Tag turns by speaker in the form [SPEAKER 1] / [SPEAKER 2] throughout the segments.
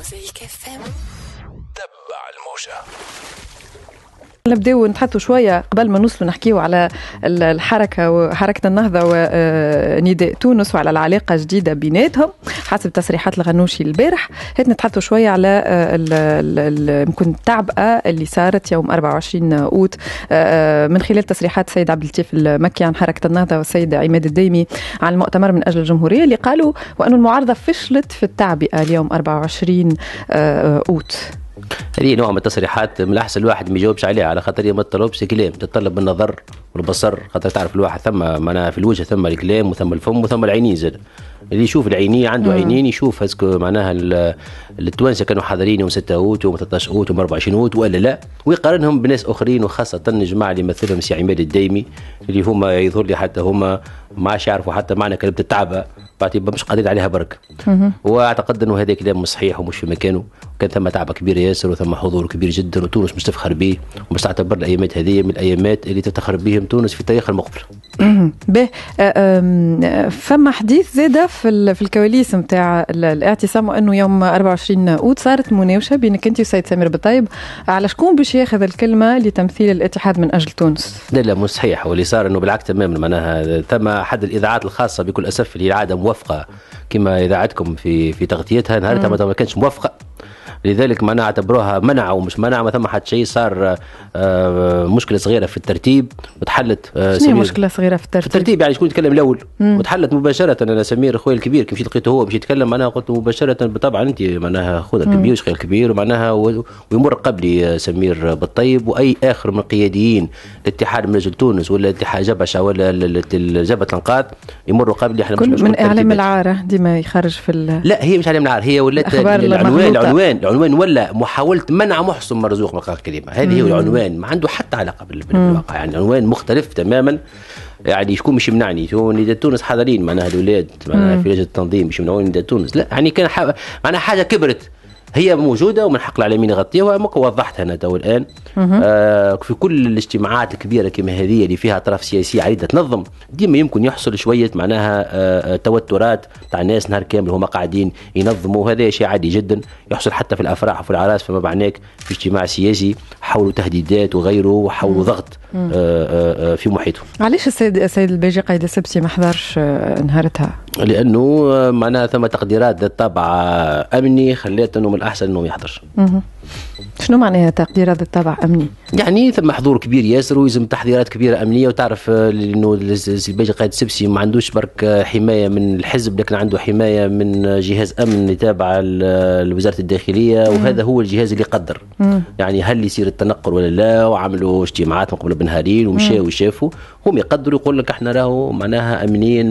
[SPEAKER 1] موزيك اف ام تبع الموجه
[SPEAKER 2] نبداو نتحدثوا شويه قبل ما نوصلوا نحكيو على الحركه وحركه النهضه ونداء آه، تونس وعلى العلاقه الجديده بيناتهم حسب تصريحات الغنوشي البارح هات نتحدثوا شويه على آه، يمكن التعبئه اللي صارت يوم 24 اوت آه، من خلال تصريحات السيد عبد اللطيف المكي عن حركه النهضه والسيد عماد الديمي عن المؤتمر من اجل الجمهوريه اللي قالوا وأن المعارضه فشلت في التعبئه اليوم 24 اوت
[SPEAKER 1] هذه نوع من التصريحات من الاحسن الواحد ما يجاوبش عليها على خاطر هي ما تطلبش كلام تتطلب النظر والبصر خاطر تعرف الواحد ثم معناها في الوجه ثم الكلام وثم الفم وثم العينين زاد اللي يشوف العينين عنده عينين يشوف اسكو معناها التوانسه كانوا حاضرين يوم 6 اوت يوم 13 اوت يوم 24 اوت ولا لا ويقارنهم بناس اخرين وخاصه الجماعه اللي يمثلهم سي عماد الدايمي اللي هما يظهر لي حتى هما ما عادش يعرفوا حتى معنى كلمه التعبه بعتبر مش قادرين عليها برك واعتقد انه هذا كلام مش صحيح ومش في مكانه كان ثم تعب كبير ياسر وثم حضور كبير جدا وتونس مش تفخر به ومش تعتبر الايامات هذه من الايامات اللي تفتخر بهم تونس في التاريخ المقبل.
[SPEAKER 2] به آه، آه، فما حديث زاد في, في الكواليس نتاع الاعتصام وانه يوم 24 اوت صارت مناوشه بينك انت وسيد سمير بطيب على شكون باش ياخذ الكلمه لتمثيل الاتحاد من اجل تونس؟
[SPEAKER 1] لا لا مو صحيح واللي صار انه بالعكس تماما معناها ثم حد الاذاعات الخاصه بكل اسف اللي عاده موافقه كما اذاعتكم في في تغطيتها نهارتها ما كانتش موافقه لذلك معناها اعتبروها منع ومش منع ما ثم حتى شيء صار آه، آه، مشكله صغيره في الترتيب وتحلت آه، شنو مشكله
[SPEAKER 2] صغيره في الترتيب؟ في الترتيب
[SPEAKER 1] يعني شكون يتكلم الاول وتحلت مباشره انا سمير اخويا الكبير كي مشيت لقيته هو مش يتكلم معناها قلت مباشره بالطبع انت معناها خذ الكبير اخويا الكبير ومعناها ويمر قبلي سمير بالطيب واي اخر من القياديين الاتحاد من اجل تونس ولا الاتحاد جبشه ولا جبهه الانقاذ يمروا قبلي احنا مش من اعلام
[SPEAKER 2] العاره ديما يخرج في
[SPEAKER 1] لا هي مش اعلام العاره هي ولات العنوان العنوان العنوان ولا محاوله منع محسن مرزوق بقاء الكلمه هذه هي العنوان ما عنده حتى علاقه بالواقع يعني عنوان مختلف تماما يعني شكون مش يمنعني نداء تونس حاضرين معناها الاولاد معناها في لجنه التنظيم مش يمنعوني نداء تونس لا يعني كان معناها حاجه كبرت هي موجوده ومن حق العالمين يغطيها ما انا تو الان آه في كل الاجتماعات الكبيره كما هذه اللي فيها اطراف سياسيه عريضة تنظم ديما يمكن يحصل شويه معناها آه, آه، توترات تاع الناس نهار كامل هما قاعدين ينظموا هذا شيء عادي جدا يحصل حتى في الافراح وفي العراس فما معناك في اجتماع سياسي حول تهديدات وغيره وحول ضغط آه، آه، آه، في محيطه
[SPEAKER 2] علاش السيد السيد الباجي قايد السبسي ما حضرش نهارتها
[SPEAKER 1] لانه معناها ثم تقديرات ذات طابع امني خلات انه من الاحسن انه ما يحضرش
[SPEAKER 2] شنو معناها تقدير هذا الطابع امني؟
[SPEAKER 1] يعني ثم حضور كبير ياسر ويلزم تحضيرات كبيره امنيه وتعرف آه، انه البيجي قائد السبسي ما عندوش برك آه، حمايه من الحزب لكن عنده حمايه من آه، جهاز امن تابع لوزاره الداخليه وهذا هو الجهاز اللي قدر يعني هل يصير التنقل ولا لا وعملوا اجتماعات من قبل بنهارين ومشاو وشافوا هم يقدروا يقول لك احنا راهو معناها امنيا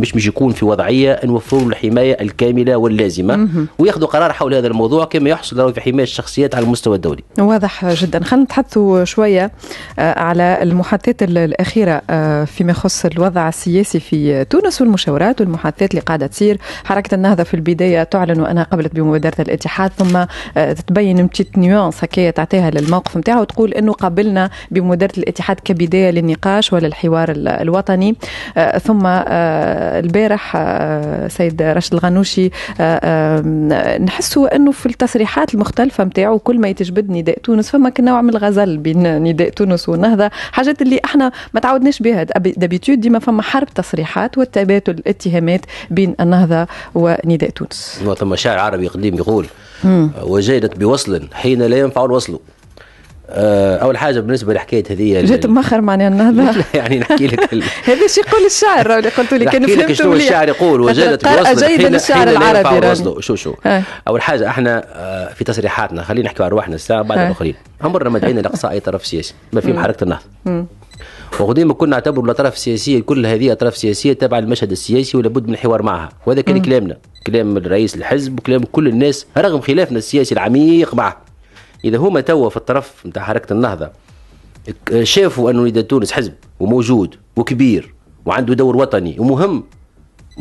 [SPEAKER 1] مش مش يكون في وضعيه نوفروا الحمايه الكامله واللازمه وياخذوا قرار حول هذا الموضوع كما يحصل في حمايه الشخص الشخصيات على المستوى الدولي
[SPEAKER 2] واضح جدا خلينا نتحدثوا شوية آه، على المحادثات الأخيرة آه، فيما يخص الوضع السياسي في تونس والمشاورات والمحادثات اللي قاعدة تصير حركة النهضة في البداية تعلن انها قبلت بمبادرة الاتحاد ثم تبين بتيت نيوانس هكاية تعطيها للموقف نتاعها وتقول أنه قبلنا بمبادرة الاتحاد كبداية للنقاش ولا الحوار الوطني آه، ثم البارح سيد رشد الغنوشي نحسوا أنه في التصريحات المختلفة نتاعو كل ما يتجبد نداء تونس فما كان نوع من الغزل بين نداء تونس والنهضه حاجات اللي احنا ما تعودناش بها دابيتود ديما فما حرب تصريحات والتبادل الاتهامات بين النهضه ونداء تونس
[SPEAKER 1] ثم شاعر عربي قديم يقول وجادت بوصل حين لا ينفع الوصل آه، اول حاجه بالنسبه لحكايه هذه جيت
[SPEAKER 2] مؤخر معني النهضه
[SPEAKER 1] يعني نحكي لك
[SPEAKER 2] هذا شيء يقول الشاعر اللي قلت لك كان فهمت لك شنو الشاعر يقول وجدت بوصله جيدا الشعر العربي وصله
[SPEAKER 1] يعني. شو شو آه. اول حاجه احنا آه، في تصريحاتنا خلينا نحكي عن روحنا الساعه بعد الاخرين عمرنا ما دعينا لاقصاء اي طرف سياسي ما فيهم حركه النهضه وقديما كنا نعتبر الاطراف السياسيه كل هذه اطراف سياسيه تابعه للمشهد السياسي ولابد من الحوار معها وهذا كان كلامنا كلام رئيس الحزب وكلام كل الناس رغم خلافنا السياسي العميق معه اذا هما توا في الطرف نتاع حركه النهضه شافوا انه نداء تونس حزب وموجود وكبير وعنده دور وطني ومهم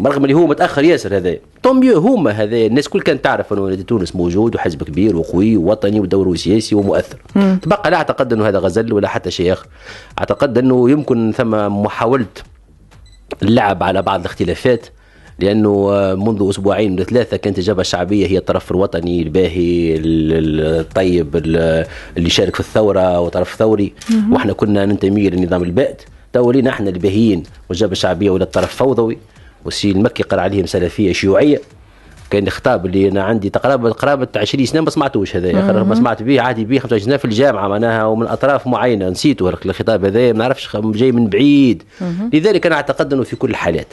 [SPEAKER 1] رغم اللي هو متاخر ياسر هذا طوميو هما هذا الناس كل كانت تعرف انه نادي تونس موجود وحزب كبير وقوي ووطني ودوره سياسي ومؤثر مم. تبقى لا اعتقد انه هذا غزل ولا حتى شيء اخر اعتقد انه يمكن ثم محاوله اللعب على بعض الاختلافات لانه آه، منذ اسبوعين ولا ثلاثه كانت الجبهه الشعبيه هي الطرف الوطني الباهي الطيب اللي شارك في الثوره وطرف ثوري واحنا كنا ننتمي للنظام البائد تو لينا احنا الباهيين والجبهه الشعبيه ولا الطرف فوضوي والسي المكي قال عليهم سلفيه شيوعيه كان خطاب اللي انا عندي تقريبا قرابه 20 سنه ما سمعتوش هذايا ما سمعت به عادي به 25 سنه في الجامعه معناها ومن اطراف معينه نسيته الخطاب هذا ما نعرفش جاي من بعيد لذلك انا اعتقد انه في كل الحالات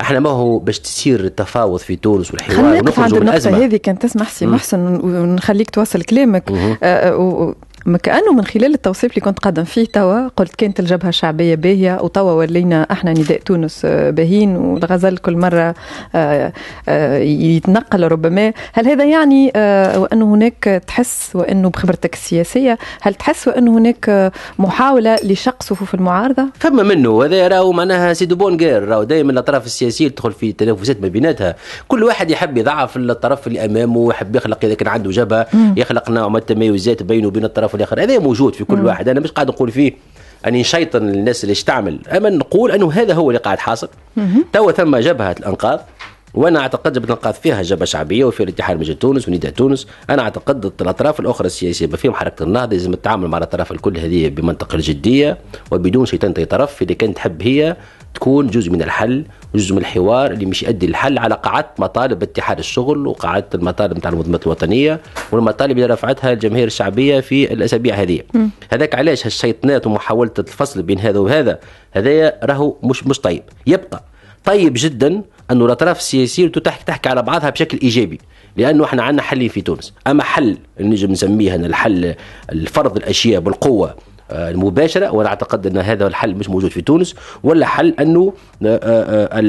[SPEAKER 1] احنا ما هو باش تصير التفاوض في تونس والحوار خلينا نقف عند النقطة هذه
[SPEAKER 2] كان تسمح سي محسن ونخليك توصل كلامك آه, آه، كانه من خلال التوصيف اللي كنت قدم فيه توا قلت كانت الجبهه الشعبيه باهيه وتوا ولينا احنا نداء تونس آه، باهين والغزل كل مره آه، آه، يتنقل ربما هل هذا يعني وان هناك تحس وانه بخبرتك السياسيه هل تحس وان هناك محاوله لشق صفوف المعارضه؟
[SPEAKER 1] فما منه هذا راهو معناها سي دو بون غير راهو دائما الاطراف السياسيه تدخل في تنافسات ما بيناتها كل واحد يحب يضعف الطرف اللي امامه يحب يخلق اذا كان عنده جبهه يخلق نوع من التمايزات بينه وبين الطرف الاخر هذا موجود في كل نعم. واحد انا مش قاعد نقول فيه اني نشيطن الناس اللي تعمل اما نقول انه هذا هو اللي قاعد حاصل تو ثم جبهه الانقاذ وانا اعتقد جبهه الانقاذ فيها جبهه شعبيه وفي الاتحاد المجد تونس ونداء تونس انا اعتقد الاطراف الاخرى السياسيه فيهم حركه النهضه لازم تتعامل مع الاطراف الكل هذه بمنطق الجديه وبدون شيطان اي طرف اذا كانت تحب هي تكون جزء من الحل جزء من الحوار اللي مش يؤدي للحل على قاعات مطالب اتحاد الشغل وقاعات المطالب نتاع المنظمات الوطنيه والمطالب اللي رفعتها الجماهير الشعبيه في الاسابيع هذه هذاك علاش هالشيطنات ومحاوله الفصل بين هذا وهذا هذايا راهو مش مش طيب يبقى طيب جدا انه الاطراف السياسيه تحكي تحكي على بعضها بشكل ايجابي لانه احنا عندنا حل في تونس اما حل نجم نسميه الحل الفرض الاشياء بالقوه آه، المباشره وانا اعتقد ان هذا الحل مش موجود في تونس ولا حل انه آه، آه،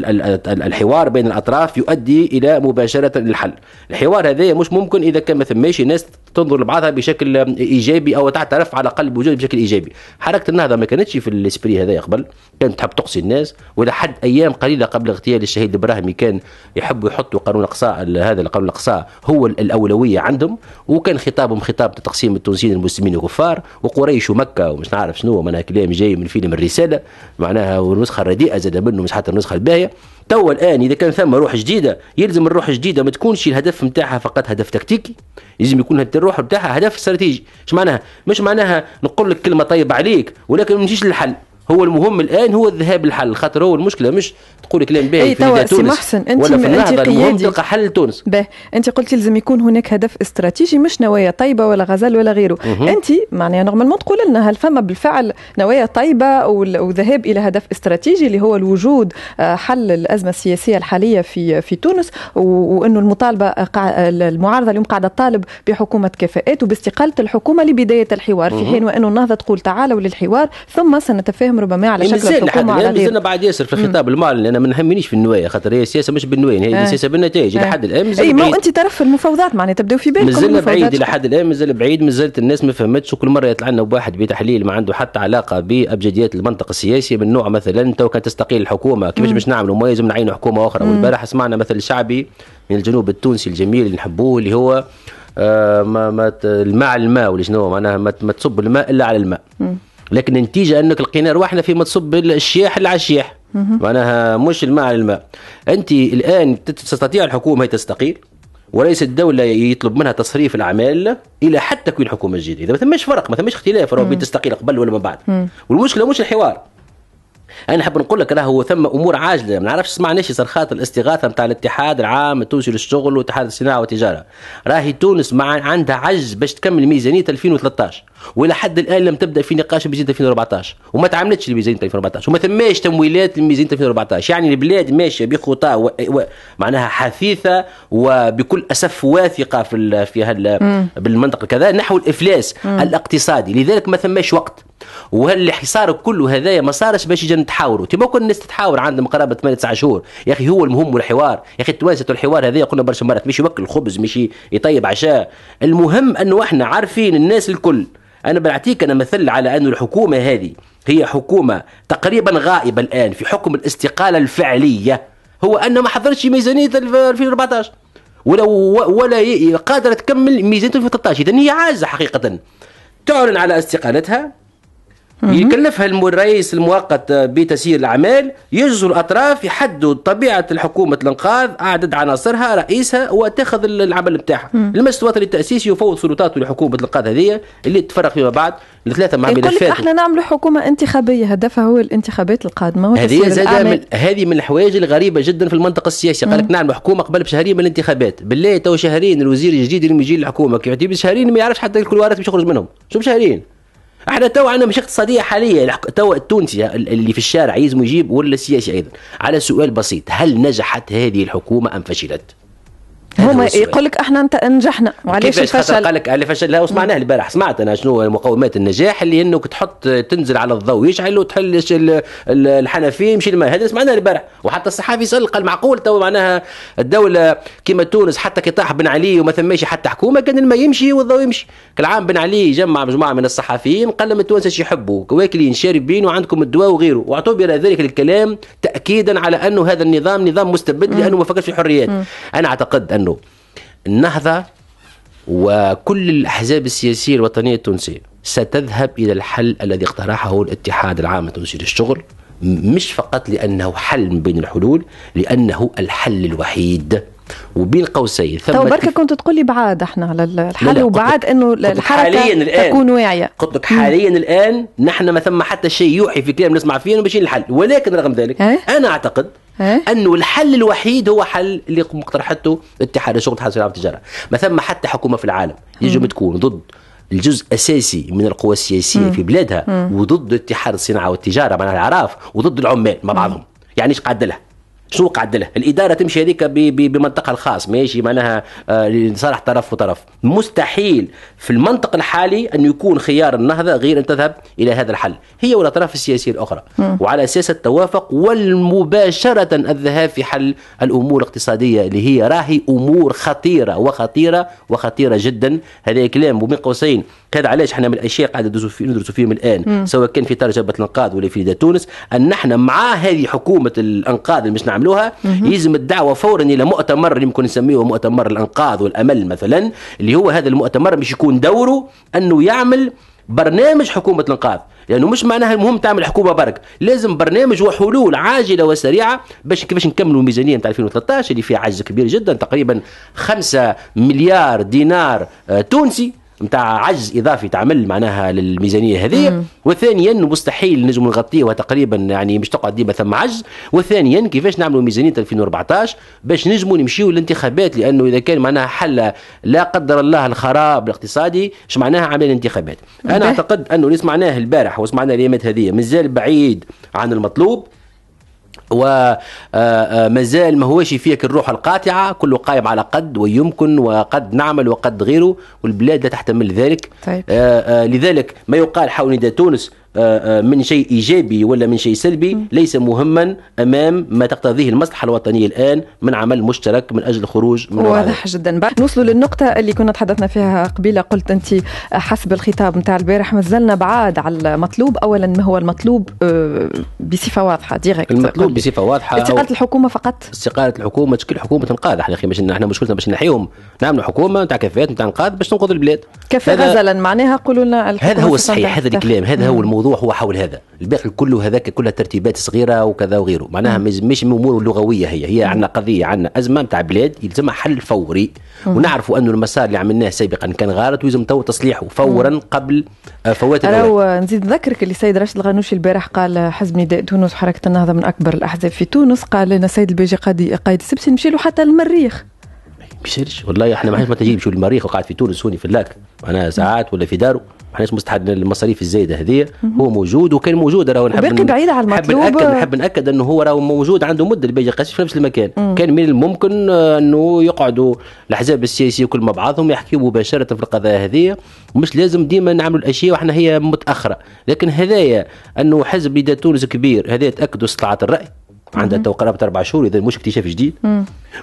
[SPEAKER 1] الحوار بين الاطراف يؤدي الى مباشره الحل الحوار هذا مش ممكن اذا كان ما ماشي ناس تنظر لبعضها بشكل ايجابي او تعترف على الاقل بوجود بشكل ايجابي حركه النهضه ما كانتش في الاسبري هذا قبل كانت تحب تقصي الناس ولا حد ايام قليله قبل اغتيال الشهيد البراهمي كان يحبوا يحطوا قانون الاقصاء هذا القانون الاقصاء هو الاولويه عندهم وكان خطابهم خطاب تقسيم التونسيين المسلمين الكفار وقريش ومكه ومش نعرف شنو معناها كلام جاي من فيلم الرساله معناها والنسخه الرديئه زاد منه مش حتى النسخه الباهيه توا الان اذا كان ثم روح جديده يلزم الروح الجديده ما تكونش الهدف نتاعها فقط هدف تكتيكي لازم يكون الروح نتاعها هدف استراتيجي اش معناها مش معناها نقول لك كلمه طيبه عليك ولكن ما نمشيش للحل هو المهم الان هو الذهاب للحل خاطر هو المشكله مش تقول كلام باهي في تونس محسن انت ولا في النهضه المهم تلقى حل لتونس
[SPEAKER 2] انت قلت لازم يكون هناك هدف استراتيجي مش نوايا طيبه ولا غزال ولا غيره مهم. انت معناها نورمالمون تقول لنا هل فما بالفعل نوايا طيبه وذهاب الى هدف استراتيجي اللي هو الوجود آه، حل الازمه السياسيه الحاليه في في تونس وانه المطالبه آه، المعارضه اليوم قاعده تطالب بحكومه كفاءات وباستقاله الحكومه لبدايه الحوار في حين وانه النهضه تقول تعالوا للحوار ثم سنتفاهم الكلام ربما على إيه، شكل الحكومه على غير مازلنا
[SPEAKER 1] بعد ياسر في الخطاب المال انا ما نهمنيش في النوايا خاطر هي السياسه مش بالنوايا هي إيه. السياسه بالنتائج إيه. لحد الان اي ما انت
[SPEAKER 2] طرف المفاوضات معناها تبداو في بالكم مازلنا بعيد لحد
[SPEAKER 1] الان مازال بعيد مازالت الناس ما فهمتش وكل مره يطلع لنا واحد بتحليل ما عنده حتى علاقه بابجديات المنطقه السياسيه من نوع مثلا تو كانت تستقيل الحكومه كيفاش باش نعملوا ما لازم نعينوا حكومه اخرى والبارح سمعنا مثل شعبي من الجنوب التونسي الجميل اللي نحبوه اللي هو آه ما ما الماء على الماء ولا شنو معناها ما, تصب الماء الا على الماء لكن النتيجه انك لقينا رواحنا فيما تصب الشياح الشياح معناها مش الماء على الماء انت الان تستطيع الحكومه هي تستقيل ورئيس الدوله يطلب منها تصريف الاعمال الى حتى تكوين حكومه جديده ما ثمش فرق ما ثمش اختلاف راهو بين تستقيل قبل ولا ما بعد والمشكله مش الحوار انا حاب نقول لك راهو ثم امور عاجله ما نعرفش سمعناش صرخات الاستغاثه نتاع الاتحاد العام التونسي للشغل واتحاد الصناعه والتجاره راهي تونس مع عندها عجز باش تكمل ميزانيه 2013 والى حد الان لم تبدا في نقاش ميزانيه 2014 وما تعملتش لميزانيه 2014 وما ثماش تمويلات لميزانيه 2014 يعني البلاد ماشيه بخطى و... و... معناها حثيثه وبكل اسف واثقه في ال... في هال... بالمنطقه كذا نحو الافلاس مم. الاقتصادي لذلك ما ثماش وقت وهل حصار كله هذايا ما صارش باش يجي نتحاوروا تما كل الناس تتحاور عندهم قرابه 8 9 شهور يا اخي هو المهم الحوار يا اخي التوانسه الحوار هذايا قلنا برشا مرات مش يوكل خبز مش يطيب عشاء المهم انه احنا عارفين الناس الكل انا بنعطيك انا مثل على انه الحكومه هذه هي حكومه تقريبا غائبه الان في حكم الاستقاله الفعليه هو انه ما حضرش ميزانيه 2014 ولا ولا قادره تكمل ميزانيه 2013 اذا هي عازه حقيقه تعلن على استقالتها يكلفها الرئيس المؤقت بتسيير الاعمال يجزو الاطراف يحدوا طبيعه الحكومه الانقاذ عدد عناصرها رئيسها وتاخذ العمل نتاعها المجلس الوطني التاسيسي يفوض سلطاته لحكومه الانقاذ هذه اللي تفرق فيما بعد الثلاثه مع يقول لك احنا
[SPEAKER 2] نعملوا حكومه انتخابيه هدفها هو الانتخابات القادمه هذه زاد من
[SPEAKER 1] هذه من الحوايج الغريبه جدا في المنطقه السياسيه قال لك نعمل حكومه قبل بشهرين من الانتخابات بالله تو شهرين الوزير الجديد اللي يجي للحكومه كي بشهرين ما يعرفش حتى الكل باش يخرج منهم شو بشهرين احنا تو عندنا مش اقتصاديه حاليه تو التونسي اللي في الشارع يزم يجيب ولا السياسي ايضا على سؤال بسيط هل نجحت هذه الحكومه ام فشلت؟
[SPEAKER 2] هما يقول لك احنا انت نجحنا وعلاش الفشل
[SPEAKER 1] قال لك اللي فشل لا وسمعناه البارح سمعت انا شنو مقومات النجاح اللي انك تحط تنزل على الضوء يشعل وتحل الحنفيه يمشي الماء هذا سمعناه البارح وحتى الصحافي سال قال معقول تو معناها الدوله كيما تونس حتى كي طاح بن علي وما ثماش حتى حكومه كان الماء يمشي والضوء يمشي كل عام بن علي جمع مجموعه من الصحفيين قال لهم التوانسه يحبوا واكلين شاربين وعندكم الدواء وغيره واعتبر ذلك الكلام تاكيدا على انه هذا النظام نظام مستبد لانه ما فكرش في الحريات انا اعتقد أن انه النهضه وكل الاحزاب السياسيه الوطنيه التونسيه ستذهب الى الحل الذي اقترحه الاتحاد العام التونسي للشغل مش فقط لانه حل من بين الحلول لانه الحل الوحيد وبين قوسين ثم برك
[SPEAKER 2] كنت تقول لي بعاد احنا على الحل وبعاد انه الحركه حالياً الآن تكون واعيه
[SPEAKER 1] قلت لك حاليا الان نحن ما ثم حتى شيء يوحي في كلام نسمع فيه انه ماشي الحل ولكن رغم ذلك إيه؟ انا اعتقد إيه؟ انه الحل الوحيد هو حل اللي مقترحته اتحاد شغل اتحاد التجاره ما ثم حتى حكومه في العالم يجب تكون ضد الجزء اساسي من القوى السياسيه مم. في بلادها مم. وضد اتحاد الصناعه والتجاره معناها العراف وضد العمال مع بعضهم يعني ايش قاعد لها شنو قعدلها الاداره تمشي هذيك بمنطقها الخاص ماشي معناها آه، لصالح طرف وطرف مستحيل في المنطق الحالي ان يكون خيار النهضه غير ان تذهب الى هذا الحل هي والاطراف السياسيه الاخرى م. وعلى اساس التوافق والمباشره الذهاب في حل الامور الاقتصاديه اللي هي راهي امور خطيره وخطيره وخطيره جدا هذا كلام وبين قوسين هذا علاش احنا من الاشياء قاعد ندرسوا فيهم الان مم. سواء كان في ترجمه الانقاذ ولا في تونس ان احنا مع هذه حكومه الانقاذ اللي مش نعملوها يلزم الدعوه فورا الى مؤتمر يمكن نسميه مؤتمر الانقاذ والامل مثلا اللي هو هذا المؤتمر باش يكون دوره انه يعمل برنامج حكومه الانقاذ لانه يعني مش معناها المهم تعمل حكومه برك لازم برنامج وحلول عاجله وسريعه باش كيفاش نكملوا الميزانيه نتاع 2013 اللي فيها عجز كبير جدا تقريبا 5 مليار دينار آه، تونسي نتاع عجز اضافي تعمل معناها للميزانيه هذه وثانيا مستحيل نجم نغطيها تقريبا يعني مش تقعد ديما ثم عجز وثانيا كيفاش نعملوا ميزانيه 2014 باش نجموا نمشيوا للانتخابات لانه اذا كان معناها حل لا قدر الله الخراب الاقتصادي اش معناها عمليه الانتخابات انا اعتقد انه اللي سمعناه البارح وسمعنا الايامات هذه مازال بعيد عن المطلوب ومازال آه، آه، ما هوش فيك الروح القاطعة كل قايم على قد ويمكن وقد نعمل وقد غيره والبلاد لا تحتمل ذلك طيب. آه، لذلك ما يقال حول نداء تونس آه، آه، من شيء إيجابي ولا من شيء سلبي ليس مهما أمام ما تقتضيه المصلحة الوطنية الآن من عمل مشترك من أجل الخروج من واضح
[SPEAKER 2] جدا نوصلوا للنقطة اللي كنا تحدثنا فيها قبيلة قلت أنت حسب الخطاب نتاع البارح مازلنا بعاد على المطلوب أولا ما هو المطلوب آه، بصفة واضحة ديريكت المطلوب
[SPEAKER 1] بصفة واضحة استقالة
[SPEAKER 2] الحكومة فقط
[SPEAKER 1] استقالة الحكومة تشكيل حكومة انقاذ يا أخي مش احنا مشكلتنا باش نحيهم نعملوا حكومة نتاع كفاءات نتاع انقاذ باش تنقذ البلاد كفاءة غزلا
[SPEAKER 2] معناها قولوا لنا هذا هو الصحيح هذا الكلام
[SPEAKER 1] هذا هو الموضوع الموضوع هو حول هذا الباقي كله هذاك كلها ترتيبات صغيره وكذا وغيره معناها مش امور لغويه هي هي عندنا قضيه عندنا ازمه نتاع بلاد يلزمها حل فوري ونعرفوا انه المسار اللي عملناه سابقا كان غلط ويلزم تو تصليحه فورا قبل آه، فوات الأوان
[SPEAKER 2] نزيد نذكرك اللي السيد راشد الغنوشي البارح قال حزب نداء تونس وحركه النهضه من اكبر الاحزاب في تونس قال لنا السيد البيجي قاضي قايد السبسي نمشي له حتى المريخ
[SPEAKER 1] بيسيرش والله احنا ما حناش متجيب شو المريخ وقاعد في تونس هوني في اللاك معناها ساعات ولا في داره ما حناش مستحد المصاريف الزايده هذه هو موجود وكان موجود راهو نحب باقي بعيد على المطلوب نحب ناكد نحب ناكد انه هو راهو موجود عنده مده اللي باجي قاسي في نفس المكان مم. كان من الممكن انه يقعدوا الاحزاب السياسيه كل مع بعضهم يحكيوا مباشره في القضايا هذه مش لازم ديما نعملوا الاشياء واحنا هي متاخره لكن هذايا انه حزب بدا تونس كبير هذايا تاكدوا استطاعه الراي عندها تو قرابه اربع شهور اذا مش اكتشاف جديد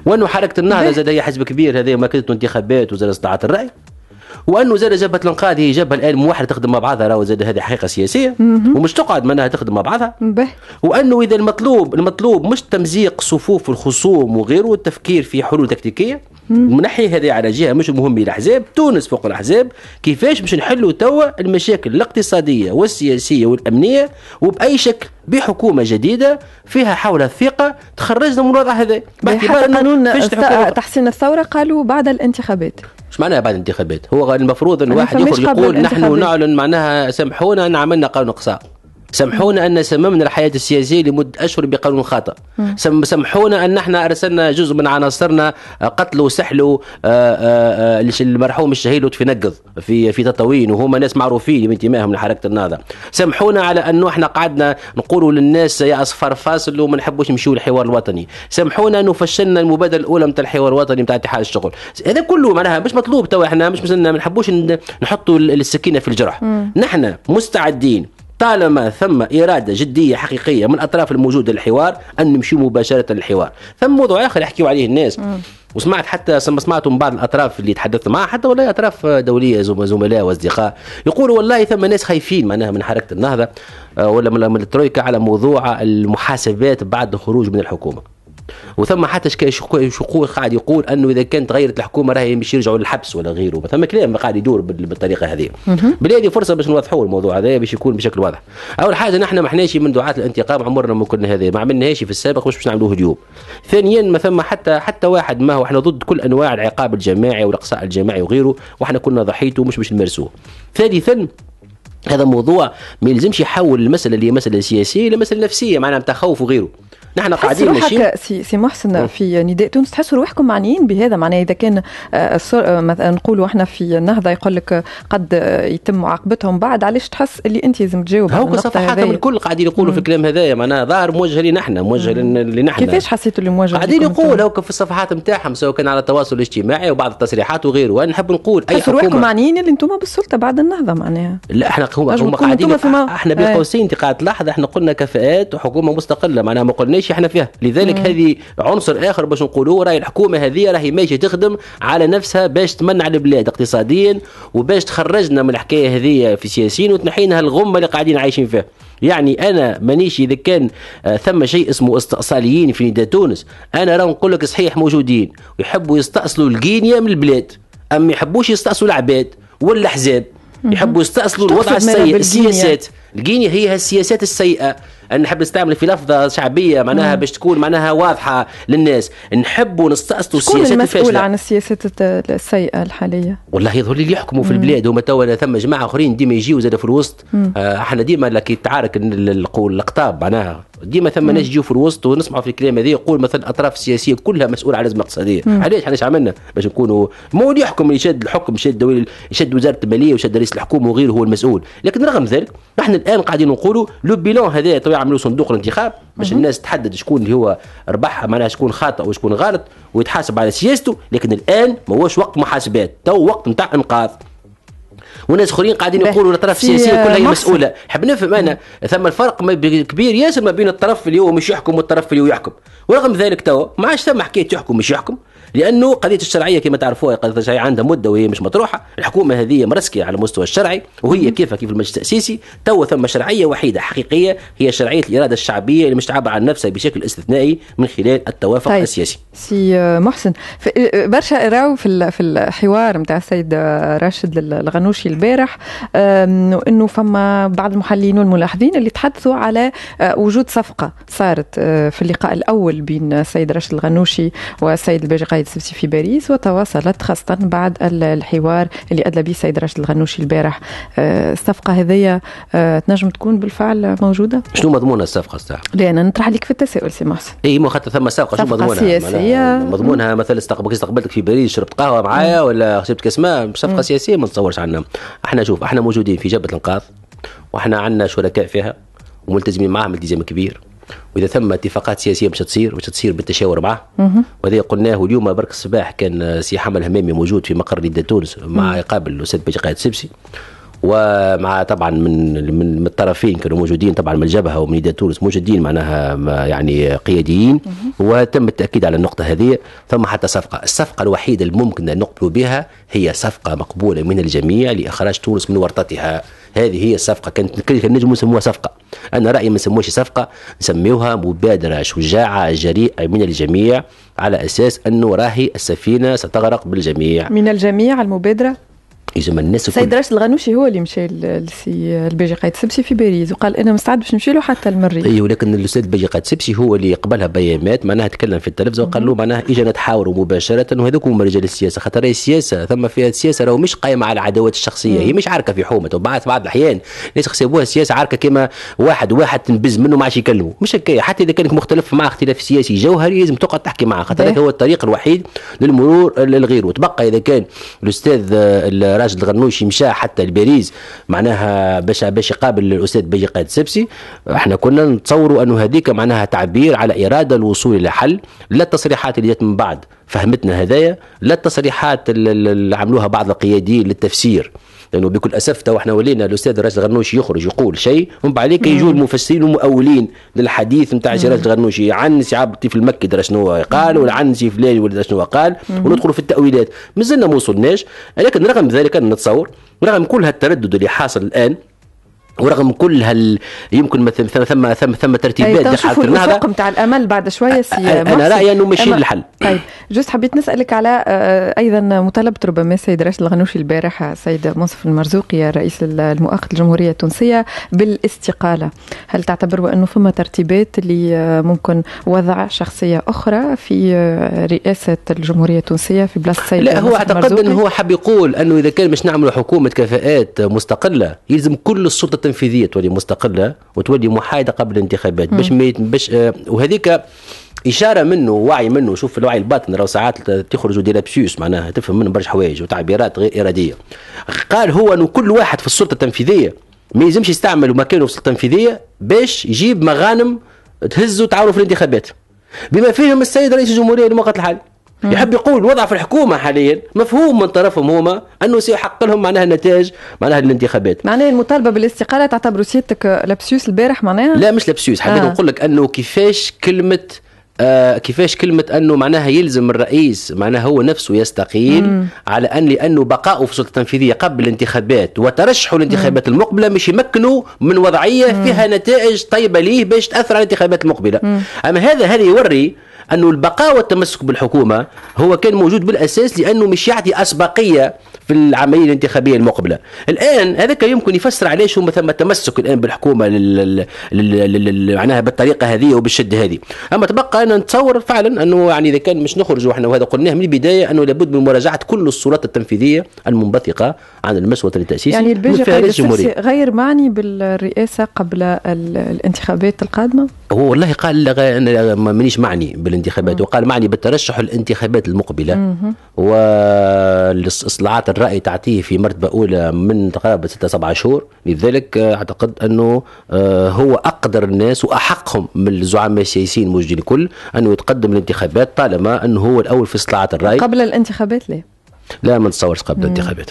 [SPEAKER 1] وانه حركه النهضه زاد هي حزب كبير هذا ما انتخابات وزاد استطاعت الراي وانه زاد جبهه الانقاذ هي جبهه الان موحده تخدم مع بعضها راهو زاد هذه حقيقه سياسيه ومش تقعد معناها تخدم مع بعضها وانه اذا المطلوب المطلوب مش تمزيق صفوف الخصوم وغيره والتفكير في حلول تكتيكيه من ناحيه هذه على جهه مش مهمه الاحزاب تونس فوق الاحزاب كيفاش باش نحلوا توا المشاكل الاقتصاديه والسياسيه والامنيه وباي شكل بحكومه جديده فيها حولها الثقه تخرجنا من الوضع هذا باعتبار قانون
[SPEAKER 2] تحسين الثوره قالوا بعد الانتخابات
[SPEAKER 1] مش معناها بعد الانتخابات هو المفروض ان واحد يخرج يقول نحن نعلن معناها سامحونا ان عملنا قانون اقصاء سامحونا أن سممنا الحياة السياسية لمدة أشهر بقانون خاطئ سامحونا أن احنا أرسلنا جزء من عناصرنا آه، قتل وسحل آه، آه، المرحوم الشهيد لطفي نقض في في تطاوين وهما ناس معروفين بانتمائهم لحركة النهضة سامحونا على أنه احنا قعدنا نقولوا للناس يا أصفار فاصل وما نحبوش نمشيو للحوار الوطني سامحونا أنه فشلنا المبادرة الأولى نتاع الحوار الوطني نتاع اتحاد الشغل هذا كله معناها مش مطلوب توا احنا مش ما نحبوش نحطوا السكينة في الجرح نحن مستعدين طالما ثم إرادة جدية حقيقية من الأطراف الموجودة للحوار أن نمشي مباشرة للحوار ثم موضوع آخر يحكيوا عليه الناس وسمعت حتى سمعت من بعض الاطراف اللي تحدثت معها حتى والله اطراف دوليه زملاء واصدقاء يقولوا والله ثم ناس خايفين معناها من حركه النهضه آه، ولا من الترويكا على موضوع المحاسبات بعد الخروج من الحكومه وثم حتى شقوق قاعد يقول انه اذا كانت تغيرت الحكومه راهي مش يرجعوا للحبس ولا غيره ثم كلام قاعد يدور بالطريقه هذه بلي هذه فرصه باش نوضحوا الموضوع هذا باش يكون بشكل واضح اول حاجه نحن ما احناش من دعاه الانتقام عمرنا ما كنا هذا ما عملناهاش في السابق مش باش نعملوه اليوم ثانيا ما ثم حتى حتى واحد ما هو احنا ضد كل انواع العقاب الجماعي والاقصاء الجماعي وغيره واحنا كنا ضحيته مش باش نمارسوه ثالثا هذا موضوع ما يلزمش يحول المساله اللي مساله سياسيه الى مساله نفسيه معناها تخوف وغيره نحن قاعدين ماشيين
[SPEAKER 2] سي محسن في نداء تونس تحسوا روحكم معنيين بهذا معناه اذا كان آه، آه، آه، مثلا نقولوا احنا في النهضه يقول لك قد يتم معاقبتهم بعد علاش تحس اللي انت لازم تجاوب هو صفحاتهم
[SPEAKER 1] الكل قاعدين يقولوا في الكلام هذايا معناها ظاهر موجه لنا احنا موجه لنا احنا كيفاش
[SPEAKER 2] حسيتوا اللي موجه قاعدين يقول
[SPEAKER 1] هو في الصفحات نتاعهم سواء كان على التواصل الاجتماعي وبعض التصريحات وغيره انا نحب نقول اي حكومه روحكم
[SPEAKER 2] معنيين اللي انتم بالسلطه بعد النهضه معناها
[SPEAKER 1] لا احنا هم قاعدين احنا بين قوسين انت إيه. قاعد تلاحظ احنا قلنا كفاءات وحكومه مستقله معناها ما قلناش نعيش احنا فيها لذلك مم. هذه عنصر اخر باش نقولوه راهي الحكومه هذه راهي ماشي تخدم على نفسها باش تمنع البلاد اقتصاديا وباش تخرجنا من الحكايه هذه في سياسيين وتنحينا الغمه اللي قاعدين عايشين فيها يعني انا مانيش اذا كان آه، ثم شيء اسمه استئصاليين في نيدا تونس انا راه نقول لك صحيح موجودين ويحبوا يستأصلوا الجينيا من البلاد اما يحبوش يستأصلوا العباد والاحزاب يحبوا يستأصلوا الوضع السيء السياسات الجيني هي السياسات السيئه نحب نستعمل في لفظه شعبيه معناها باش تكون معناها واضحه للناس نحبوا نستأصلوا السياسات الفاشله شكون المسؤول عن
[SPEAKER 2] السياسات السيئه الحاليه
[SPEAKER 1] والله يظهر لي اللي يحكموا في البلاد هما توا ثم جماعه اخرين ديما يجيو زاد في الوسط آه احنا ديما كي تعارك الاقطاب معناها ديما ثم ناس يجيو في الوسط ونسمعوا في الكلام هذا يقول مثلا الاطراف السياسيه كلها مسؤوله على الازمه الاقتصاديه علاش احنا عملنا باش نكونوا مو اللي يحكم اللي شد الحكم شد شد وزاره الماليه وشد رئيس الحكومه وغيره هو المسؤول لكن رغم ذلك احنا الان قاعدين نقولوا لو بيلون هذا تو يعملوا صندوق الانتخاب باش الناس تحدد شكون اللي هو ربحها معناها شكون خاطئ وشكون غلط ويتحاسب على سياسته لكن الان ماهوش وقت محاسبات تو وقت نتاع انقاذ وناس اخرين قاعدين يقولوا الاطراف السياسيه كلها هي مسؤوله حب نفهم انا ثم الفرق كبير ياسر ما بين الطرف اللي هو مش يحكم والطرف اللي هو يحكم ورغم ذلك تو ما عادش ثم حكايه يحكم مش يحكم لانه قضيه الشرعيه كما تعرفوها قضيه الشرعيه عندها مده وهي مش مطروحه الحكومه هذه مرسكه على المستوى الشرعي وهي كيف كيف المجلس التاسيسي تو ثم شرعيه وحيده حقيقيه هي شرعيه الاراده الشعبيه اللي مش تعبر عن نفسها بشكل استثنائي من خلال التوافق طيب. السياسي
[SPEAKER 2] سي آه، محسن آه، آه، برشا راو في في الحوار نتاع السيد راشد الغنوشي البارح انه فما بعض المحللين والملاحظين اللي تحدثوا على وجود صفقه صارت في اللقاء الاول بين السيد راشد الغنوشي والسيد الباجي سيد سبسي في باريس وتواصلت خاصة بعد الحوار اللي أدلى به السيد راشد الغنوشي البارح آه، الصفقة هذيا آه، تنجم تكون بالفعل موجودة
[SPEAKER 1] شنو مضمون الصفقة لا
[SPEAKER 2] لأن نطرح لك في التساؤل سي محسن
[SPEAKER 1] إي ما خاطر ثم صفقة شنو مضمونها؟ سياسية مضمونها مثلا استقبلتك في باريس شربت قهوة معايا ولا شربت كاس صفقة سياسية ما نتصورش عنها احنا شوف احنا موجودين في جبهة الإنقاذ واحنا عندنا شركاء فيها وملتزمين معاهم التزام كبير واذا ثم اتفاقات سياسيه باش تصير باش تصير بالتشاور معه وهذا قلناه اليوم برك الصباح كان سي حمل همامي موجود في مقر لده تونس مع يقابل الاستاذ باجي قائد سبسي ومع طبعا من من الطرفين كانوا موجودين طبعا من الجبهه ومن يد تونس موجودين معناها يعني قياديين وتم التاكيد على النقطه هذه ثم حتى صفقه، الصفقه الوحيده الممكنه نقبل بها هي صفقه مقبوله من الجميع لاخراج تونس من ورطتها هذه هي الصفقه كانت كان نجم نسموها صفقه انا رايي ما نسموهاش صفقه نسميوها مبادره شجاعه جريئه من الجميع على اساس انه راهي السفينه ستغرق بالجميع
[SPEAKER 2] من الجميع المبادره
[SPEAKER 1] يجمع الناس سيد
[SPEAKER 2] راشد الغنوشي هو اللي مشى للسي الباجي قايد سبسي في باريس وقال انا مستعد باش نمشي له حتى المريخ اي
[SPEAKER 1] ولكن الاستاذ الباجي قايد سبسي هو اللي قبلها بيامات معناها تكلم في التلفزه وقال له معناها اجا نتحاوروا مباشره وهذوك هما رجال السياسه خاطر السياسه ثم فيها السياسه راهو مش قايمه على العداوات الشخصيه هي مش عركه في حومه وبعض بعض الاحيان الناس يحسبوها السياسه عركه كما واحد واحد تنبز منه ما عادش يكلمه مش هكايا حتى اذا كانك مختلف مع اختلاف سياسي جوهري لازم تقعد تحكي معاه خاطر هو الطريق الوحيد للمرور للغير وتبقى اذا كان الاستاذ آه، راشد الغنوشي مشى حتى لباريس معناها باش باش يقابل الاستاذ بيجي قائد سبسي احنا كنا نتصوروا انه هذيك معناها تعبير على اراده الوصول الى حل لا التصريحات اللي جات من بعد فهمتنا هذايا لا التصريحات اللي عملوها بعض القياديين للتفسير لانه بكل اسف تو احنا ولينا الاستاذ راشد الغنوشي يخرج يقول شيء ومن بعد يجوا نعم. المفسرين المؤولين للحديث نتاع راس نعم. عن سي عبد في المكي درا شنو قال ولا سي فلان ولا شنو قال وندخلوا في التاويلات مازلنا ما وصلناش لكن رغم ذلك نتصور رغم كل هالتردد اللي حاصل الان ورغم كل هال يمكن مثلا ثم ثم ثم, ثم ترتيبات طيب، دخلت النهضه
[SPEAKER 2] نتاع الامل بعد شويه سي انا رايي انه ماشي للحل طيب جوست حبيت نسالك على آه، ايضا مطالبه ربما السيد راشد الغنوشي البارح السيد منصف المرزوقي رئيس المؤقت الجمهوريه التونسيه بالاستقاله هل تعتبر انه فما ترتيبات اللي ممكن وضع شخصيه اخرى في آه، رئاسه الجمهوريه التونسيه في بلاصه السيد لا هو اعتقد انه هو
[SPEAKER 1] حاب يقول انه اذا كان باش نعملوا حكومه كفاءات مستقله يلزم كل السلطه التنفيذيه تولي مستقله وتولي محايده قبل الانتخابات باش باش آه، وهذيك اشاره منه وعي منه شوف الوعي الباطن راه ساعات تخرجوا دي لابسيوس معناها تفهم منه برشا حوايج وتعبيرات غير اراديه قال هو انه كل واحد في السلطه التنفيذيه ما يلزمش يستعمل مكانه في السلطه التنفيذيه باش يجيب مغانم تهز وتعاون في الانتخابات بما فيهم السيد رئيس الجمهوريه لوقت الحالي يحب يقول وضع في الحكومه حاليا مفهوم من طرفهم هما انه سيحقق لهم معناها النتائج معناها الانتخابات
[SPEAKER 2] معناها المطالبه بالاستقاله تعتبر سيادتك لابسوس البارح معناها لا مش لابسوس حبيت آه. نقول
[SPEAKER 1] لك انه كيفاش كلمه آه كيفاش كلمة أنه معناها يلزم الرئيس معناها هو نفسه يستقيل مم. على أن لأنه بقاؤه في السلطة التنفيذية قبل الانتخابات وترشحه الانتخابات مم. المقبلة مش يمكنه من وضعية مم. فيها نتائج طيبة ليه باش تأثر على الانتخابات المقبلة مم. أما هذا هذا يوري أنه البقاء والتمسك بالحكومة هو كان موجود بالأساس لأنه مش يعطي أسبقية في العملية الانتخابية المقبلة الآن هذاك يمكن يفسر علاش هم ثم تمسك الآن بالحكومة لل... لل... لل... معناها بالطريقة هذه وبالشدة هذه أما تبقى أنا نتصور فعلا أنه يعني إذا كان مش نخرج احنا وهذا قلناه من البداية أنه لابد من مراجعة كل السلطات التنفيذية المنبثقة عن المسودة التاسيسيه يعني البيجي
[SPEAKER 2] غير معني بالرئاسة قبل الانتخابات القادمة؟
[SPEAKER 1] هو والله قال انا مانيش معني بالانتخابات وقال معني بالترشح الانتخابات المقبله والاستطلاعات الراي تعطيه في مرتبه اولى من تقريبا ستة سبعة شهور لذلك آه، اعتقد انه آه، هو اقدر الناس واحقهم من الزعماء السياسيين الموجودين الكل انه يتقدم للانتخابات طالما انه هو الاول في إصلاعات الراي قبل
[SPEAKER 2] الانتخابات ليه؟
[SPEAKER 1] لا ما نتصورش قبل الانتخابات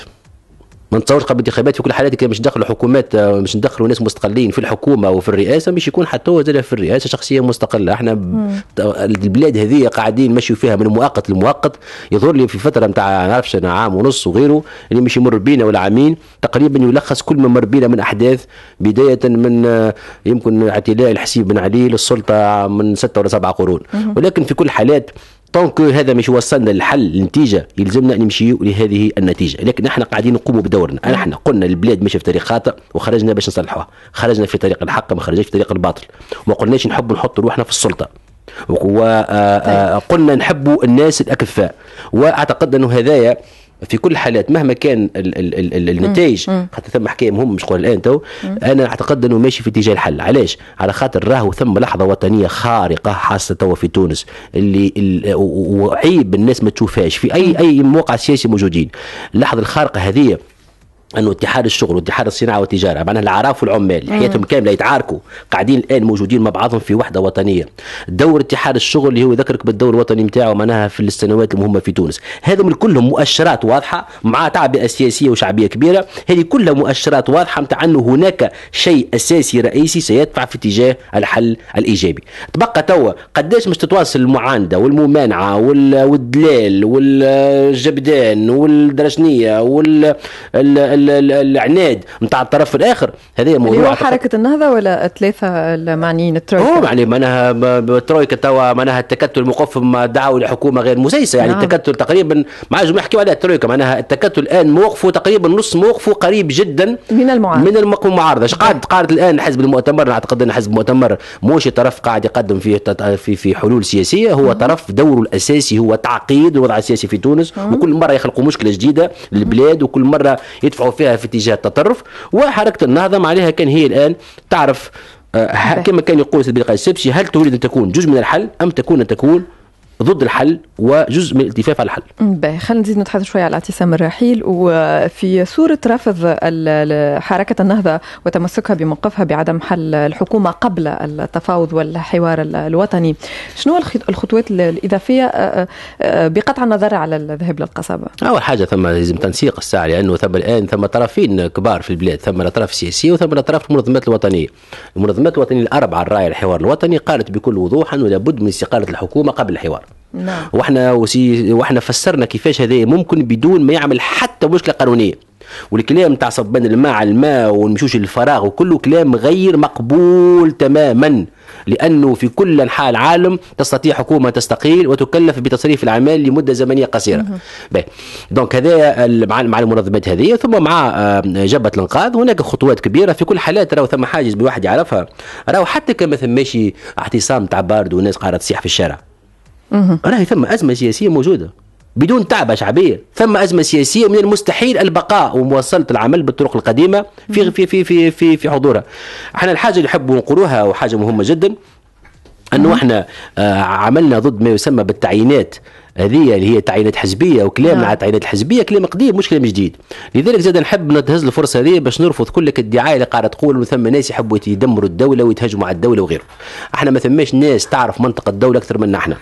[SPEAKER 1] ما نتصورش قبل الانتخابات في كل حالات كان باش ندخلوا حكومات آه، باش ندخلوا ناس مستقلين في الحكومه وفي الرئاسه باش يكون حتى هو في الرئاسه شخصيه مستقله احنا مم. البلاد هذه قاعدين مشيوا فيها من مؤقت لمؤقت يظهر لي في فتره نتاع نعرفش انا عام ونص وغيره اللي مش يمر بينا ولا عامين تقريبا يلخص كل ما مر بينا من احداث بدايه من آه، يمكن اعتلاء الحسيب بن علي للسلطه من ستة ولا سبعة قرون مم. ولكن في كل حالات طونك هذا مش وصلنا للحل النتيجه يلزمنا نمشيو لهذه النتيجه لكن احنا قاعدين نقوموا بدورنا احنا نعم. قلنا البلاد ماشيه في طريق خاطئ وخرجنا باش نصلحوها خرجنا في طريق الحق ما خرجناش في طريق الباطل وما قلناش نحب نحط روحنا في السلطه وقلنا آه، آه، طيب. نحب الناس الاكفاء واعتقد انه هذايا في كل الحالات مهما كان ال ال ال النتائج خاطر ثم حكايه مهمه مش الان تو انا اعتقد انه ماشي في اتجاه الحل علاش على خاطر راهو ثم لحظه وطنيه خارقه حاسه توا في تونس اللي وعيب الناس ما تشوفهاش في اي اي موقع سياسي موجودين اللحظه الخارقه هذه انه اتحاد الشغل واتحاد الصناعه والتجاره معناها العراف والعمال حياتهم كامله يتعاركوا قاعدين الان موجودين مع بعضهم في وحده وطنيه دور اتحاد الشغل اللي هو ذكرك بالدور الوطني نتاعو معناها في السنوات المهمه في تونس هذم كلهم مؤشرات واضحه مع تعبئه سياسيه وشعبيه كبيره هذه كلها مؤشرات واضحه نتاع انه هناك شيء اساسي رئيسي سيدفع في اتجاه الحل الايجابي تبقى توا قداش مش تتواصل المعانده والممانعه والدلال والجبدان والدرشنيه وال العناد نتاع الطرف الاخر هذا موضوع هو حركه
[SPEAKER 2] النهضه ولا الثلاثه المعنيين الترويكا هو
[SPEAKER 1] يعني معناها الترويكا توا معناها التكتل موقفهم دعوا لحكومه غير مسيسه يعني نعم. التكتل تقريبا ما عادش نحكيو على الترويكا معناها التكتل الان موقفه تقريبا نص موقفه قريب جدا من المعارضه من المعارضه اش قاعد نعم. قاعد الان حزب المؤتمر نعتقد ان حزب المؤتمر موش طرف قاعد يقدم فيه في في حلول سياسيه هو طرف دوره الاساسي هو تعقيد الوضع السياسي في تونس وكل مره يخلقوا مشكله جديده للبلاد وكل مره يدفعوا فيها في اتجاه التطرف وحركه النهضه عليها كان هي الان تعرف آه، كما كان يقول سيد القيس هل تريد ان تكون جزء من الحل ام تكون ان تكون ضد الحل وجزء من الالتفاف على الحل.
[SPEAKER 2] باهي خلينا نزيد نتحدث شوي على اعتصام الرحيل وفي صورة رفض حركة النهضة وتمسكها بموقفها بعدم حل الحكومة قبل التفاوض والحوار الوطني، شنو الخطوات الإضافية بقطع النظر على الذهاب للقصبة؟
[SPEAKER 1] أول حاجة ثم لازم تنسيق الساعة لأنه ثم الآن ثم طرفين كبار في البلاد، ثم الأطراف السياسية وثم الأطراف المنظمات الوطنية. المنظمات الوطنية الأربعة الراي الحوار الوطني قالت بكل وضوح أنه لابد من استقالة الحكومة قبل الحوار. الاخر نعم. واحنا وسي... واحنا فسرنا كيفاش هذا ممكن بدون ما يعمل حتى مشكله قانونيه والكلام تاع صبان الماء على الماء ونمشوش للفراغ وكله كلام غير مقبول تماما لانه في كل انحاء العالم تستطيع حكومه تستقيل وتكلف بتصريف الاعمال لمده زمنيه قصيره. دونك هذا مع المنظمات هذه ثم مع آه، جبهه الانقاذ هناك خطوات كبيره في كل حالات راهو ثم حاجز بواحد يعرفها راهو حتى كما ماشي اعتصام تاع بارد وناس قاعده تصيح في الشارع. راهي ثم ازمه سياسيه موجوده بدون تعبئه شعبيه ثم ازمه سياسيه من المستحيل البقاء ومواصله العمل بالطرق القديمه في في في في في, في حضورها احنا الحاجه اللي نحب نقولوها وحاجه مهمه جدا انه احنا آه، عملنا ضد ما يسمى بالتعيينات هذه اللي هي تعيينات حزبيه وكلام نعم. على تعيينات الحزبيه كلام قديم مش كلام جديد لذلك زاد نحب نتهز الفرصه هذه باش نرفض كل الدعايه اللي قاعده تقول انه ثم ناس يحبوا يدمروا الدوله ويتهجموا على الدوله وغيره احنا ما ثماش ناس تعرف منطقه الدوله اكثر منا احنا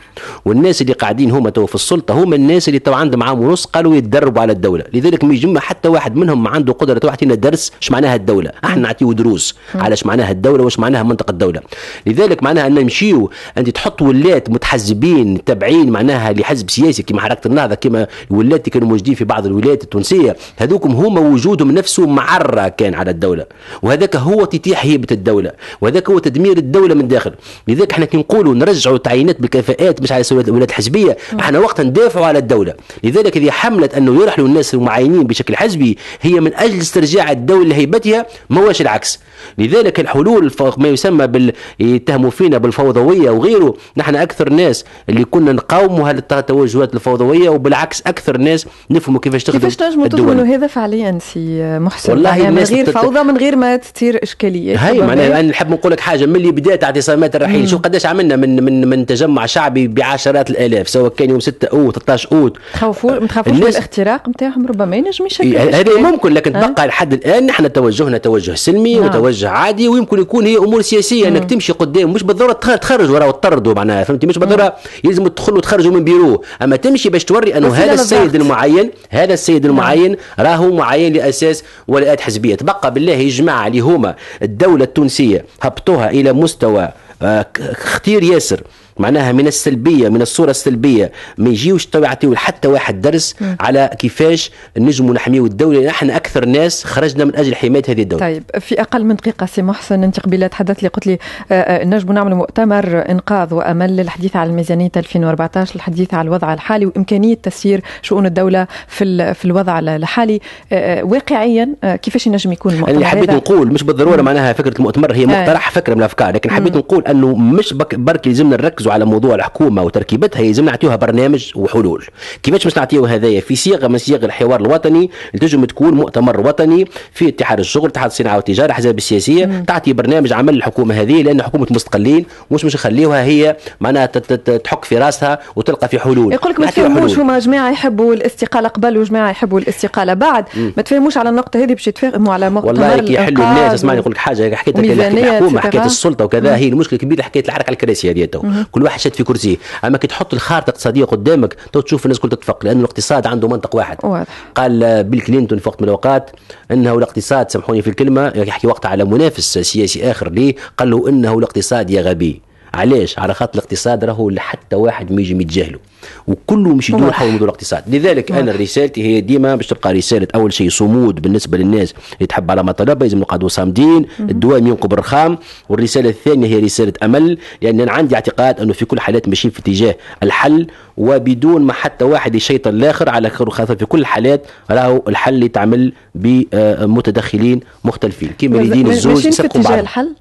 [SPEAKER 1] والناس اللي قاعدين هما تو في السلطه هما الناس اللي تو عندهم عام ونص قالوا يتدربوا على الدوله لذلك ما يجمع حتى واحد منهم ما عنده قدره يعطينا درس اش معناها الدوله احنا نعطيه دروس على اش معناها الدوله واش معناها منطقه الدوله لذلك معناها ان نمشيو انت تحط ولات متحزبين تابعين معناها لحزب حزب سياسي كما حركه النهضه كما الولايات كانوا موجودين في بعض الولايات التونسيه هذوكم هما وجودهم نفسه معره كان على الدوله وهذاك هو تتيح هيبه الدوله وهذاك هو تدمير الدوله من داخل لذلك احنا كي نقولوا نرجعوا تعيينات بالكفاءات مش على الولايات الحزبيه احنا وقتها ندافعوا على الدوله لذلك هذه حمله انه يرحلوا الناس المعينين بشكل حزبي هي من اجل استرجاع الدوله لهيبتها ما هوش العكس لذلك الحلول ما يسمى بال يتهموا فينا بالفوضويه وغيره نحن اكثر ناس اللي كنا نقاوموا التوجهات الفوضويه وبالعكس اكثر ناس نفهموا كيفاش تخدم كيفاش نجموا تضمنوا
[SPEAKER 2] هذا فعليا سي محسن والله يعني من غير فوضى من غير ما تثير اشكاليات هاي معناها انا
[SPEAKER 1] نحب نقول لك حاجه من اللي بدات اعتصامات الرحيل شوف قداش عملنا من من من تجمع شعبي بعشرات الالاف سواء كان يوم 6 اوت 13 اوت
[SPEAKER 2] تخافوا ما تخافوش من الاختراق نتاعهم ربما ينجم يشكل إيه، هذا ممكن
[SPEAKER 1] لكن تبقى لحد الان نحن توجهنا توجه سلمي نعم. وتوجه عادي ويمكن يكون هي امور سياسيه انك تمشي قدام مش بالضروره تخرج وراه وتطردوا معناها فهمتي مش بالضروره يلزم تدخلوا تخرجوا من بيروه اما تمشي باش توري انه هذا السيد المعين هذا السيد نعم. المعين راهو معين لاساس ولاءات حزبيه تبقى بالله يجمع اللي هما الدوله التونسيه هبطوها الى مستوى آه، خطير ياسر معناها من السلبيه من الصوره السلبيه ما يجيوش تو يعطيو حتى واحد درس م. على كيفاش نجموا نحميو الدوله نحن اكثر ناس خرجنا من اجل حمايه هذه الدوله.
[SPEAKER 2] طيب في اقل من دقيقه سي محسن انت قبيله تحدث لي قلت لي آه، آه، نجم نعمل مؤتمر انقاذ وامل للحديث على الميزانيه 2014 الحديث على الوضع الحالي وامكانيه تسيير شؤون الدوله في في الوضع الحالي آه، واقعيا كيفاش ينجم يكون المؤتمر اللي حبيت نقول
[SPEAKER 1] مش بالضروره معناها فكره المؤتمر هي مقترح فكره من الافكار لكن حبيت نقول انه مش برك لازمنا نركزوا على موضوع الحكومه وتركيبتها يلزم نعطيوها برنامج وحلول كيفاش باش نعطيو هذايا في صياغه من صيغ الحوار الوطني تنجم تكون مؤتمر وطني في اتحاد الشغل اتحاد الصناعه والتجاره الاحزاب السياسيه تعطي برنامج عمل الحكومه هذه لان حكومه مستقلين مش باش نخليوها هي معناها تحك في راسها وتلقى في حلول يقول لك ما تفهموش
[SPEAKER 2] هما جماعه يحبوا الاستقاله قبل وجماعه يحبوا الاستقاله بعد ما تفهموش على النقطه هذه باش يتفاهموا على مؤتمر والله كي يحلوا الناس اسمعني نقول
[SPEAKER 1] لك حاجه حكيت لك الحكومه حكيت السلطه وكذا هي المشكله الكبير حكيت الحركه الكراسي هذه كل واحد شاد في كرسيه اما كي تحط الخارطه الاقتصاديه قدامك تو تشوف الناس الكل تتفق لان الاقتصاد عنده منطق واحد واضح. قال بيل كلينتون في وقت من الاوقات انه الاقتصاد سامحوني في الكلمه يحكي وقتها على منافس سياسي اخر ليه قال له انه الاقتصاد يا غبي علاش على خاطر الاقتصاد راهو حتى واحد ما يجي يتجاهله وكله مش يدور حول موضوع الاقتصاد لذلك انا رسالتي هي ديما باش تبقى رساله اول شيء صمود بالنسبه للناس اللي تحب على مطالبها لازم نقعدوا صامدين الدوام ينقب الرخام والرساله الثانيه هي رساله امل لان يعني انا عندي اعتقاد انه في كل حالات ماشيين في اتجاه الحل وبدون ما حتى واحد يشيطن الاخر على خاطر في كل الحالات راهو الحل اللي تعمل بمتدخلين مختلفين كما يريدين الزوج يسبقوا بعض الحل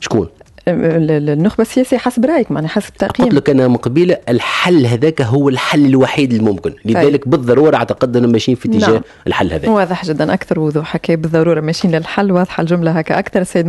[SPEAKER 1] شكون
[SPEAKER 2] النخبه السياسيه حسب رايك معنا حسب تقييم قلت
[SPEAKER 1] لك انا من قبيله الحل هذاك هو الحل الوحيد الممكن طيب. لذلك أي. بالضروره اعتقد اننا ماشيين في اتجاه نعم. الحل هذا
[SPEAKER 2] واضح جدا اكثر وضوح هكا بالضروره ماشيين للحل واضحه الجمله هكا اكثر سيد